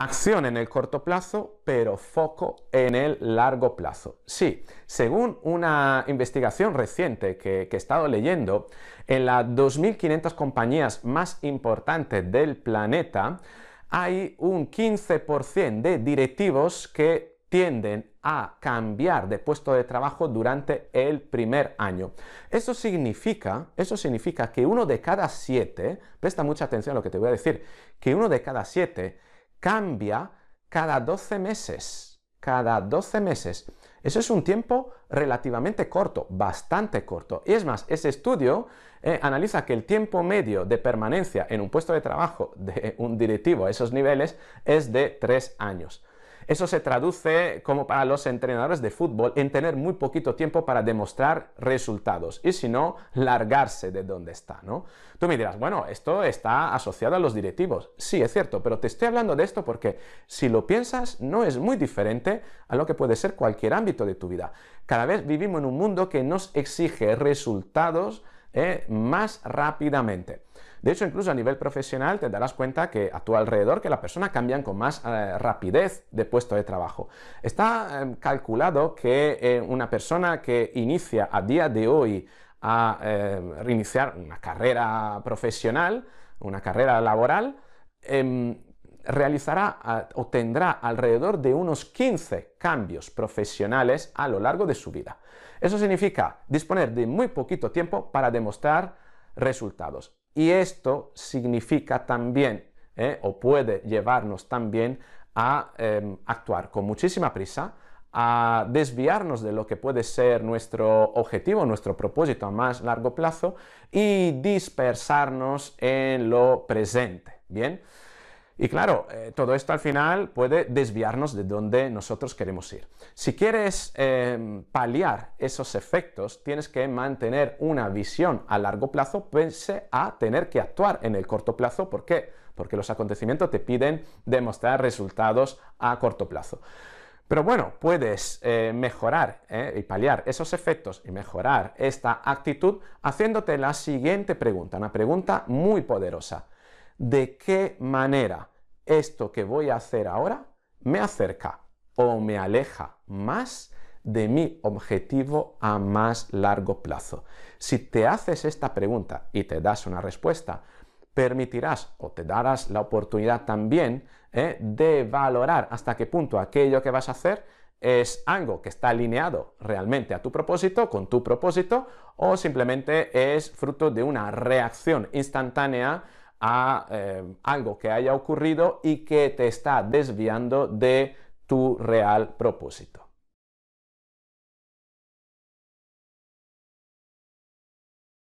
Acción en el corto plazo, pero foco en el largo plazo. Sí, según una investigación reciente que, he estado leyendo, en las 2.500 compañías más importantes del planeta hay un 15% de directivos que tienden a cambiar de puesto de trabajo durante el primer año. Eso eso significa que uno de cada siete, presta mucha atención a lo que te voy a decir, que uno de cada siete cambia cada 12 meses. Cada 12 meses. Eso es un tiempo relativamente corto, bastante corto. Y es más, ese estudio eh, analiza que el tiempo medio de permanencia en un puesto de trabajo de un directivo a esos niveles es de 3 años. Eso se traduce, como para los entrenadores de fútbol, en tener muy poquito tiempo para demostrar resultados y si no, largarse de donde está, ¿no? Tú me dirás, bueno, esto está asociado a los directivos. Sí, es cierto, pero te estoy hablando de esto porque si lo piensas, no es muy diferente a lo que puede ser cualquier ámbito de tu vida. Cada vez vivimos en un mundo que nos exige resultados eh, más rápidamente. De hecho, incluso a nivel profesional te darás cuenta que a tu alrededor que las personas cambian con más eh, rapidez de puesto de trabajo. Está em, calculado que eh, una persona que inicia a día de hoy a em, reiniciar una carrera profesional, una carrera laboral, em, realizará o tendrá alrededor de unos 15 cambios profesionales a lo largo de su vida. Eso significa disponer de muy poquito tiempo para demostrar resultados. Y esto significa también, eh, o puede llevarnos también a em, actuar con muchísima prisa, a desviarnos de lo que puede ser nuestro objetivo, nuestro propósito a más largo plazo y dispersarnos en lo presente. Bien. Y claro, eh, todo esto al final puede desviarnos de donde nosotros queremos ir. Si quieres em, paliar esos efectos, tienes que mantener una visión a largo plazo, pese a tener que actuar en el corto plazo. ¿Por qué? Porque los acontecimientos te piden demostrar resultados a corto plazo. Pero bueno, puedes eh, mejorar eh, y paliar esos efectos y mejorar esta actitud haciéndote la siguiente pregunta, una pregunta muy poderosa. ¿De qué manera esto que voy a hacer ahora me acerca o me aleja más de mi objetivo a más largo plazo. Si te haces esta pregunta y te das una respuesta, permitirás o te darás la oportunidad también ¿eh? de valorar hasta qué punto aquello que vas a hacer es algo que está alineado realmente a tu propósito, con tu propósito, o simplemente es fruto de una reacción instantánea a eh, algo que haya ocurrido y que te está desviando de tu real propósito.